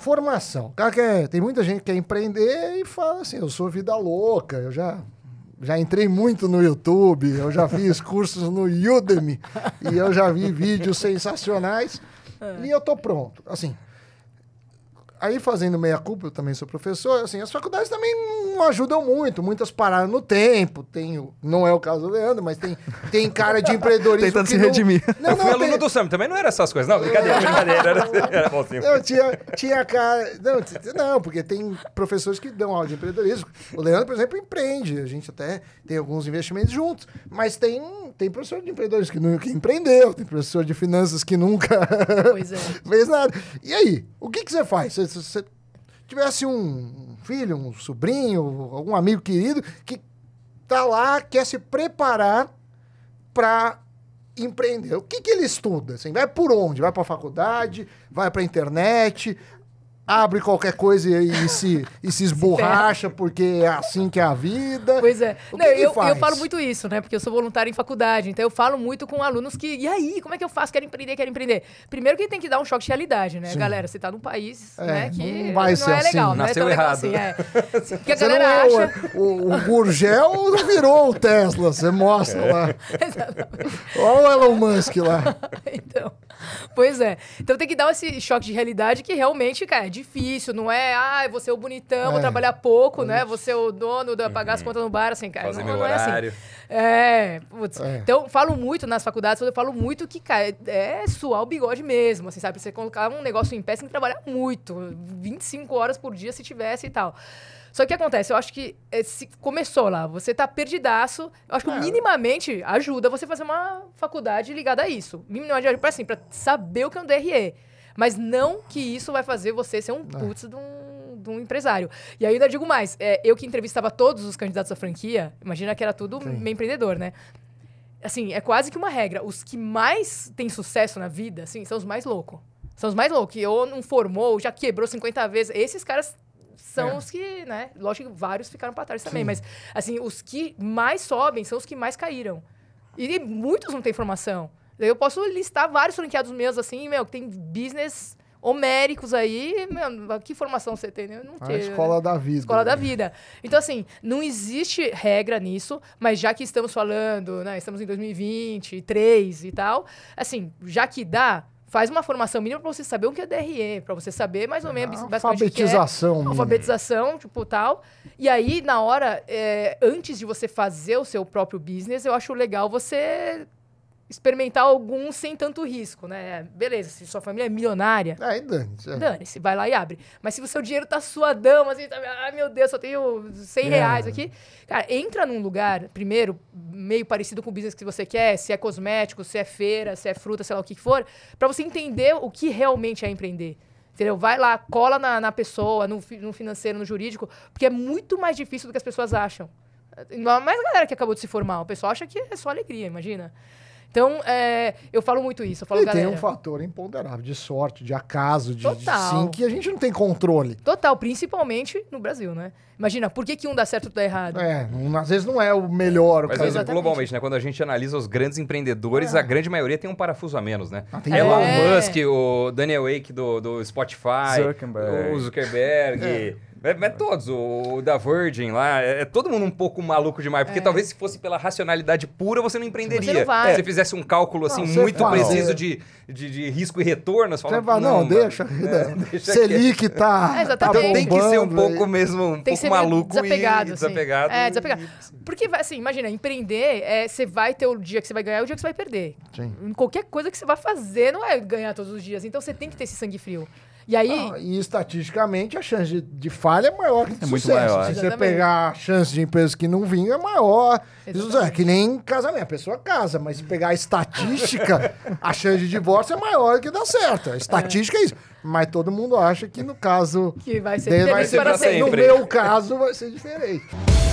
Formação. Cara quer, tem muita gente que quer empreender e fala assim, eu sou vida louca, eu já já entrei muito no YouTube, eu já fiz cursos no Udemy e eu já vi vídeos sensacionais é. e eu tô pronto. Assim, Aí, fazendo meia-culpa, eu também sou professor, assim, as faculdades também não ajudam muito. Muitas pararam no tempo. Tem, não é o caso do Leandro, mas tem, tem cara de empreendedorismo. Tentando se não... redimir. Não, não, eu fui aluno tem... do Sam, também não era essas coisas. Não, brincadeira, brincadeira. Era, era bonzinho. Não, tinha, tinha cara. Não, não, porque tem professores que dão aula de empreendedorismo. O Leandro, por exemplo, empreende. A gente até tem alguns investimentos juntos. Mas tem, tem professor de empreendedorismo que nunca empreendeu, tem professor de finanças que nunca é. fez nada. E aí, o que, que você faz? Você se você tivesse um filho, um sobrinho, algum amigo querido que tá lá, quer se preparar para empreender. O que, que ele estuda? Assim, vai por onde? Vai para a faculdade? Vai para a internet? abre qualquer coisa e, e se, e se esborracha porque é assim que é a vida. Pois é. Não, eu, eu, falo muito isso, né? Porque eu sou voluntária em faculdade, então eu falo muito com alunos que, e aí, como é que eu faço? Quero empreender, quero empreender. Primeiro que tem que dar um choque de realidade, né? Sim. Galera, você tá num país é, né, que não, vai não ser é assim. legal, assim. não é Nasceu é tão errado. Assim, é. que a galera não, é acha... O, o Gurgel virou o Tesla, você mostra é. lá. Exatamente. Olha o Elon Musk lá. então... Pois é. Então tem que dar esse choque de realidade que realmente, cara, é difícil, não é, ah, você é o bonitão, é. vou trabalhar pouco, né? Você é o dono, de pagar uhum. as contas no bar, assim, cara. Fazer não, meu não horário. É assim. É, putz. É. Então, falo muito nas faculdades, eu falo muito que, cara, é suar o bigode mesmo, assim, sabe? Pra você colocar um negócio em pé, você tem que trabalhar muito. 25 horas por dia, se tivesse e tal. Só que o que acontece? Eu acho que é, começou lá, você tá perdidaço. Eu acho que é. minimamente ajuda você fazer uma faculdade ligada a isso. Minimamente ajuda assim, pra saber o que é um DRE. Mas não que isso vai fazer você ser um é. putz de um de um empresário. E aí ainda digo mais, é, eu que entrevistava todos os candidatos à franquia, imagina que era tudo Sim. meio empreendedor, né? Assim, é quase que uma regra. Os que mais têm sucesso na vida, assim, são os mais loucos. São os mais loucos, que ou não formou, ou já quebrou 50 vezes. Esses caras são é. os que, né? Lógico que vários ficaram para trás também, Sim. mas assim, os que mais sobem são os que mais caíram. E, e muitos não têm formação. Eu posso listar vários franqueados meus assim, meu, que tem business homéricos aí, mano, que formação você tem? Né? Eu não tinha. A escola né? da vida. Escola da né? vida. Então, assim, não existe regra nisso, mas já que estamos falando, né, estamos em 2023 e tal, assim, já que dá, faz uma formação mínima para você saber o que é DRE, para você saber mais ou menos é, alfabetização, que é, alfabetização, tipo tal. E aí na hora, é, antes de você fazer o seu próprio business, eu acho legal você experimentar alguns sem tanto risco, né? É, beleza, se sua família é milionária. Aí ah, dane-se. É. Dane-se, vai lá e abre. Mas se o seu dinheiro tá suadão, assim, tá, ai ah, meu Deus, só tenho 100 é. reais aqui. Cara, entra num lugar, primeiro, meio parecido com o business que você quer, se é cosmético, se é feira, se é fruta, sei lá o que for, para você entender o que realmente é empreender. Entendeu? Vai lá, cola na, na pessoa, no, no financeiro, no jurídico, porque é muito mais difícil do que as pessoas acham. Mas a galera que acabou de se formar, o pessoal acha que é só alegria, imagina. Então, é, eu falo muito isso. Eu falo, e galera, tem um fator imponderável de sorte, de acaso, de, de sim, que a gente não tem controle. Total, principalmente no Brasil, né? Imagina, por que, que um dá certo e outro dá errado? É, um, às vezes não é o melhor. Mas globalmente, né? Quando a gente analisa os grandes empreendedores, é. a grande maioria tem um parafuso a menos, né? Ah, Elon é. Musk, o Daniel Wake do, do Spotify, Zuckerberg. o Zuckerberg... É. É, é todos, o, o da Virgin lá, é, é todo mundo um pouco maluco demais, porque é. talvez se fosse pela racionalidade pura, você não empreenderia. Você não vai. Se você fizesse um cálculo assim não, muito fala, preciso de, de, de, risco e retorno, você fala, não, não deixa, é, deixa Selic tá, é, tá Tem que ser um pouco mesmo, um pouco maluco desapegado, e, desapegado. Assim. É, desapegado. Porque, assim, imagina, empreender, é, você vai ter o dia que você vai ganhar e é o dia que você vai perder. Sim. Qualquer coisa que você vai fazer não é ganhar todos os dias, então você tem que ter esse sangue frio. E aí. Ah, e estatisticamente a chance de, de falha é maior que de é sucesso. Muito maior. Se Exatamente. você pegar a chance de empresas que não vinha, é maior. Exatamente. Isso é que nem casamento. A pessoa casa, mas se pegar a estatística, a chance de divórcio é maior que dá certo. A estatística é, é isso. Mas todo mundo acha que no caso. Que vai ser diferente. Vai ser, para sempre. No meu caso, vai ser diferente.